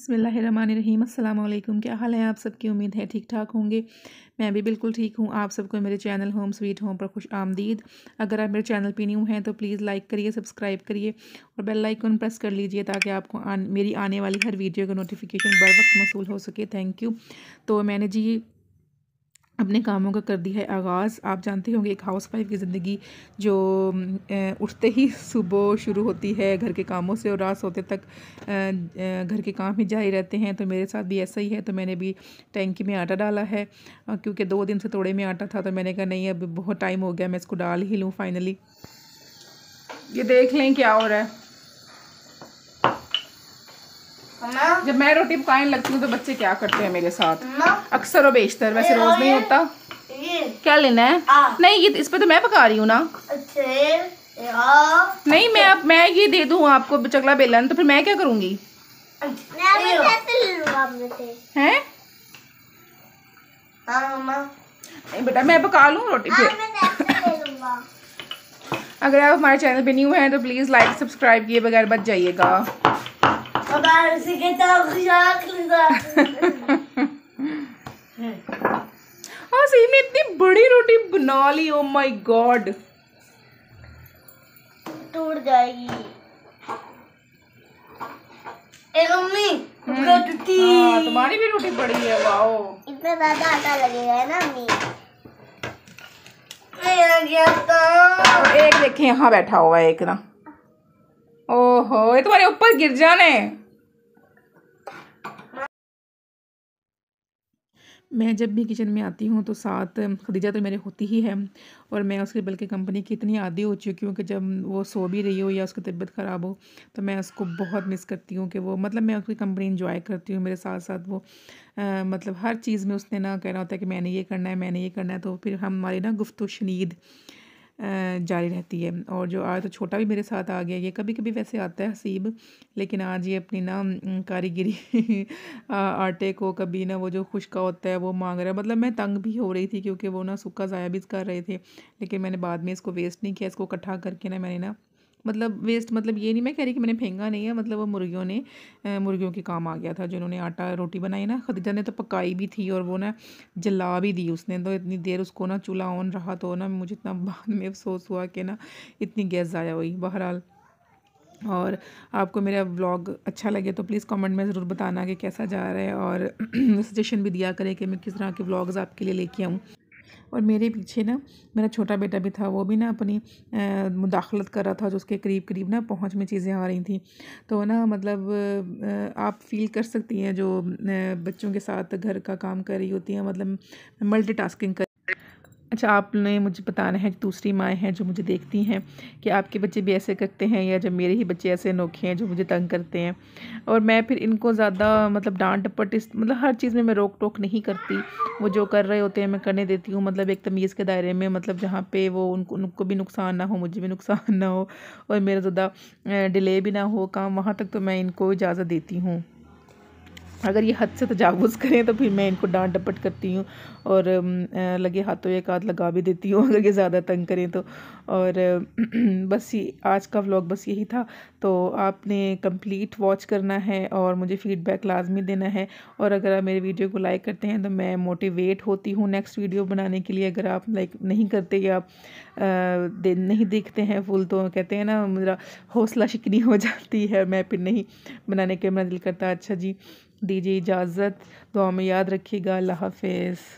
बसमीम अल्लाम क्या हाल है आप सबकी उम्मीद है ठीक ठाक होंगे मैं भी बिल्कुल ठीक हूँ आप सबको मेरे चैनल होम स्वीट होम पर खुश आमदीद अगर आप मेरे चैनल पर न्यू हैं तो प्लीज़ लाइक करिए सब्सक्राइब करिए और बेल आइकन प्रेस कर लीजिए ताकि आपको आन, मेरी आने वाली हर वीडियो का नोटिफिकेशन बर वक्त मौसू हो सके थैंक यू तो मैंने जी अपने कामों का कर दिया है आगाज़ आप जानते होंगे एक हाउस वाइफ की ज़िंदगी जो उठते ही सुबह शुरू होती है घर के कामों से और रात सोते तक घर के काम ही जारी रहते हैं तो मेरे साथ भी ऐसा ही है तो मैंने भी टैंकी में आटा डाला है क्योंकि दो दिन से तोड़े में आटा था तो मैंने कहा नहीं अब बहुत टाइम हो गया मैं इसको डाल ही लूँ फाइनली ये देख लें क्या हो रहा है जब मैं रोटी पकाने लगती हूँ तो बच्चे क्या करते हैं मेरे साथ अक्सर और बेशतर वैसे रोज नहीं होता क्या लेना है नहीं ये इस पर तो मैं पका रही हूँ ना नहीं मैं आप मैं ये दे दूँ आपको चकला बेलन तो फिर मैं क्या करूँगी हैं हाँ, नहीं बेटा मैं पका लूँ रोटी हाँ, फिर अगर आप हमारे चैनल पे न्यू हैं तो प्लीज़ लाइक सब्सक्राइब किए बगैर बच जाइएगा हाँ सही में इतनी बड़ी रोटी बना ली ओ माय गॉड टूट जाएगी ए मम्मी हम्म। टूटी हाँ, तुम्हारी भी रोटी बड़ी है वाओ इतना ज्यादा आटा लगेगा ना मम्मी एक देखिए यहाँ बैठा हुआ है एक ना ओहो ये तुम्हारे ऊपर गिर जाने मैं जब भी किचन में आती हूँ तो साथ खदीजा तो मेरे होती ही है और मैं उसकी बल्कि कंपनी की इतनी आदि हो चुकी हूँ कि जब वो सो भी रही हो या उसकी तबीयत ख़राब हो तो मैं उसको बहुत मिस करती हूँ कि वो मतलब मैं उसकी कंपनी इंजॉय करती हूँ मेरे साथ साथ वो आ, मतलब हर चीज़ में उसने ना कहना होता है कि मैंने ये करना है मैंने ये करना है तो फिर हमारी ना गुफ्त शनीद जारी रहती है और जो आज तो छोटा भी मेरे साथ आ गया ये कभी कभी वैसे आता है हसीब लेकिन आज ये अपनी ना कारीगिरी आटे को कभी ना वो जो खुशका होता है वो मांग रहा है मतलब मैं तंग भी हो रही थी क्योंकि वो ना सूखा ज़ाया भी कर रहे थे लेकिन मैंने बाद में इसको वेस्ट नहीं किया इसको इकट्ठा करके ना मैंने ना मतलब वेस्ट मतलब ये नहीं मैं कह रही कि मैंने फेंका नहीं है मतलब वो मुर्गियों ने मुर्गियों के काम आ गया था जिन्होंने आटा रोटी बनाई ना खदीजा ने तो पकाई भी थी और वो ना जला भी दी उसने तो इतनी देर उसको ना चूल्हा ऑन रहा तो ना मुझे इतना बाद में अफसोस हुआ कि ना इतनी गैस ज़ाया हुई बहरहाल और आपको मेरा व्लॉग अच्छा लगे तो प्लीज़ कमेंट में ज़रूर बताना कि कैसा जा रहा है और सजेशन भी दिया करें कि मैं किस तरह के व्लॉग्स आपके लिए लेके आऊँ और मेरे पीछे ना मेरा छोटा बेटा भी था वो भी ना अपनी मुदाखलत कर रहा था जो उसके करीब करीब ना पहुँच में चीज़ें आ रही थी तो ना मतलब आप फील कर सकती हैं जो बच्चों के साथ घर का काम कर रही होती हैं मतलब मल्टी टास्किंग कर अच्छा आपने मुझे बताना है दूसरी माएँ हैं जो मुझे देखती हैं कि आपके बच्चे भी ऐसे करते हैं या जब मेरे ही बच्चे ऐसे अनोखे हैं जो मुझे तंग करते हैं और मैं फिर इनको ज़्यादा मतलब डांट डपट इस मतलब हर चीज़ में मैं रोक टोक नहीं करती वो जो कर रहे होते हैं मैं करने देती हूँ मतलब एक तमीज़ के दायरे में मतलब जहाँ पर वो उनको उनको भी नुकसान ना हो मुझे भी नुकसान ना हो और मेरा ज़्यादा डिले भी ना हो काम वहाँ तक तो मैं इनको इजाज़त देती हूँ अगर ये हद से तजावज़ तो करें तो फिर मैं इनको डांट डपट करती हूँ और लगे हाथों एक हाथ लगा भी देती हूँ अगर ये ज़्यादा तंग करें तो और बस ये आज का व्लॉग बस यही था तो आपने कंप्लीट वॉच करना है और मुझे फ़ीडबैक लाजमी देना है और अगर आप मेरे वीडियो को लाइक करते हैं तो मैं मोटिवेट होती हूँ नेक्स्ट वीडियो बनाने के लिए अगर आप लाइक नहीं करते या आप दे, नहीं देखते हैं फुल तो कहते हैं ना मेरा हौसला शिकनी हो जाती है मैं फिर नहीं बनाने के मेरा दिल करता अच्छा जी दीजिए इजाज़त दुआ में याद रखिएगा अल्लाह हाफिज़